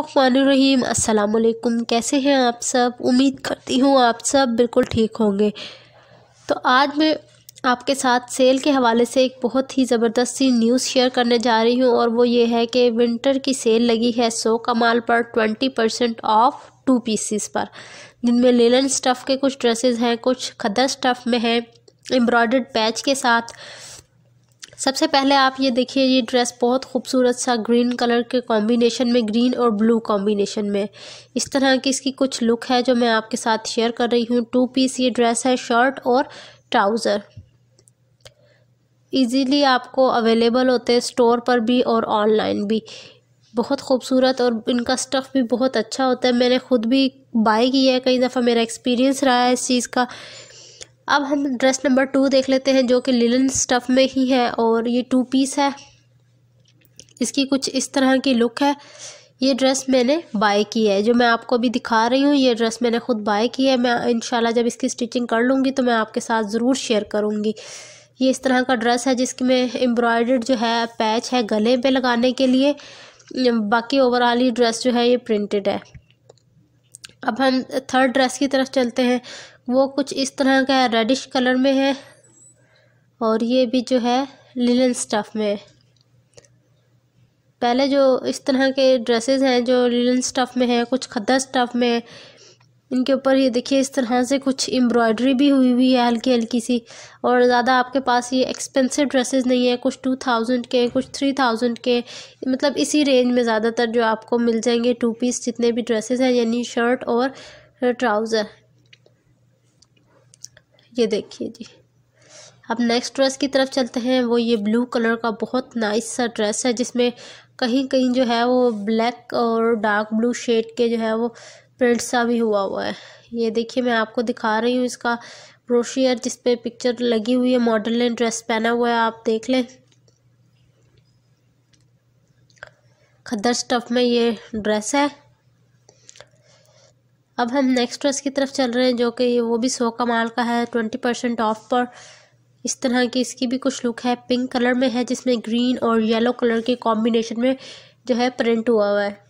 बिसमीम अस्सलाम कैसे हैं आप सब उम्मीद करती हूँ आप सब बिल्कुल ठीक होंगे तो आज मैं आपके साथ सेल के हवाले से एक बहुत ही ज़बरदस्त सी न्यूज़ शेयर करने जा रही हूँ और वो ये है कि विंटर की सेल लगी है सो कमाल पर twenty percent off two pieces पर जिनमें लेलन स्टफ़ के कुछ ड्रेसेस हैं कुछ खदर स्टफ़ में हैं एम्ब्रॉयड पैच के साथ सबसे पहले आप ये देखिए ये ड्रेस बहुत खूबसूरत सा ग्रीन कलर के कॉम्बिनेशन में ग्रीन और ब्लू कॉम्बिनेशन में इस तरह की इसकी कुछ लुक है जो मैं आपके साथ शेयर कर रही हूँ टू पीस ये ड्रेस है शर्ट और ट्राउज़र इजीली आपको अवेलेबल होते हैं स्टोर पर भी और ऑनलाइन भी बहुत खूबसूरत और इनका स्टफ़ भी बहुत अच्छा होता है मैंने ख़ुद भी बाय किया है कई दफ़ा मेरा एक्सपीरियंस रहा है इस चीज़ का अब हम ड्रेस नंबर टू देख लेते हैं जो कि लिलन स्टफ़ में ही है और ये टू पीस है इसकी कुछ इस तरह की लुक है ये ड्रेस मैंने बाय की है जो मैं आपको अभी दिखा रही हूँ ये ड्रेस मैंने ख़ुद बाय की है मैं इनशाला जब इसकी स्टिचिंग कर लूँगी तो मैं आपके साथ ज़रूर शेयर करूँगी ये इस तरह का ड्रेस है जिसमें एम्ब्रॉयडर्ड जो है पैच है गले पे लगाने के लिए बाकी ओवरऑल ये ड्रेस जो है ये प्रिंटेड है अब हम थर्ड ड्रेस की तरफ चलते हैं वो कुछ इस तरह का है रेडिश कलर में है और ये भी जो है लिनन स्टफ़ में है पहले जो इस तरह के ड्रेसेस हैं जो लिलन स्टफ़ में है कुछ खद्दा स्टफ़ में है इनके ऊपर ये देखिए इस तरह से कुछ एम्ब्रॉयडरी भी हुई हुई है हल्की हल्की सी और ज़्यादा आपके पास ये एक्सपेंसिव ड्रेसेस नहीं है कुछ टू थाउजेंड के कुछ थ्री थाउजेंड के मतलब इसी रेंज में ज़्यादातर जो आपको मिल जाएंगे टू पीस जितने भी ड्रेसेस हैं यानी शर्ट और ट्राउज़र ये देखिए जी अब नेक्स्ट ड्रेस की तरफ चलते हैं वो ये ब्लू कलर का बहुत नाइस सा ड्रेस है जिसमें कहीं कहीं जो है वो ब्लैक और डार्क ब्लू शेड के जो है वो प्रिंट सा भी हुआ हुआ है ये देखिए मैं आपको दिखा रही हूँ इसका ब्रोशियर जिस पे पिक्चर लगी हुई है मॉडल ने ड्रेस पहना हुआ है आप देख लें खद्दर स्टफ में ये ड्रेस है अब हम नेक्स्ट ड्रेस की तरफ चल रहे हैं जो कि वो भी सो कमाल का है ट्वेंटी परसेंट ऑफ पर इस तरह की इसकी भी कुछ लुक है पिंक कलर में है जिसमें ग्रीन और येलो कलर के कॉम्बिनेशन में जो है प्रिंट हुआ हुआ है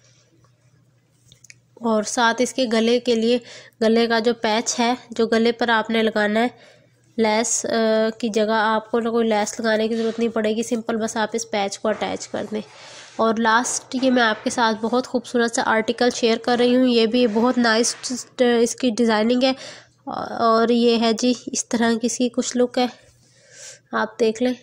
और साथ इसके गले के लिए गले का जो पैच है जो गले पर आपने लगाना है लैस की जगह आपको ना कोई लैस लगाने की ज़रूरत नहीं पड़ेगी सिंपल बस आप इस पैच को अटैच कर दें और लास्ट ये मैं आपके साथ बहुत खूबसूरत सा आर्टिकल शेयर कर रही हूँ ये भी बहुत नाइस इसकी डिज़ाइनिंग है और ये है जी इस तरह की इसकी कुछ लुक है आप देख लें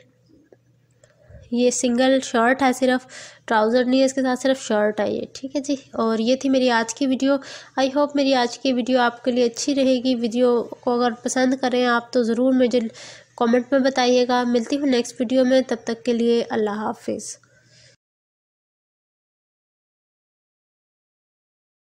ये सिंगल शर्ट है सिर्फ ट्राउज़र नहीं है इसके साथ सिर्फ शर्ट है ये ठीक है जी और ये थी मेरी आज की वीडियो आई होप मेरी आज की वीडियो आपके लिए अच्छी रहेगी वीडियो को अगर पसंद करें आप तो ज़रूर मुझे कमेंट में बताइएगा मिलती हूँ नेक्स्ट वीडियो में तब तक के लिए अल्लाह हाफिज़